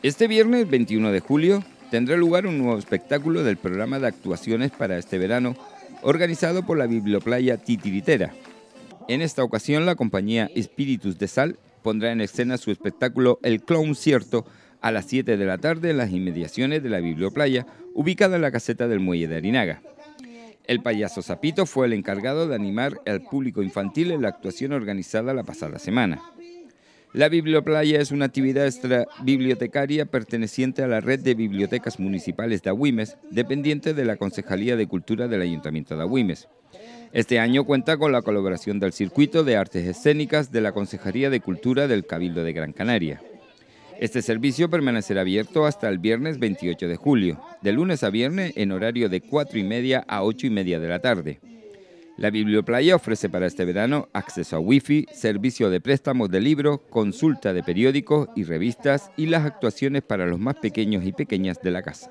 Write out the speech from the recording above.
Este viernes 21 de julio tendrá lugar un nuevo espectáculo del programa de actuaciones para este verano, organizado por la Biblioplaya Titiritera. En esta ocasión, la compañía Espíritus de Sal pondrá en escena su espectáculo El Clown Cierto a las 7 de la tarde en las inmediaciones de la Biblioplaya, ubicada en la caseta del Muelle de Arinaga. El payaso Zapito fue el encargado de animar al público infantil en la actuación organizada la pasada semana. La Biblioplaya es una actividad extra bibliotecaria perteneciente a la red de bibliotecas municipales de Agüimes, dependiente de la Concejalía de Cultura del Ayuntamiento de Agüimes. Este año cuenta con la colaboración del Circuito de Artes Escénicas de la Concejalía de Cultura del Cabildo de Gran Canaria. Este servicio permanecerá abierto hasta el viernes 28 de julio, de lunes a viernes en horario de 4 y media a 8 y media de la tarde. La Biblioplaya ofrece para este verano acceso a wifi, servicio de préstamos de libros, consulta de periódicos y revistas y las actuaciones para los más pequeños y pequeñas de la casa.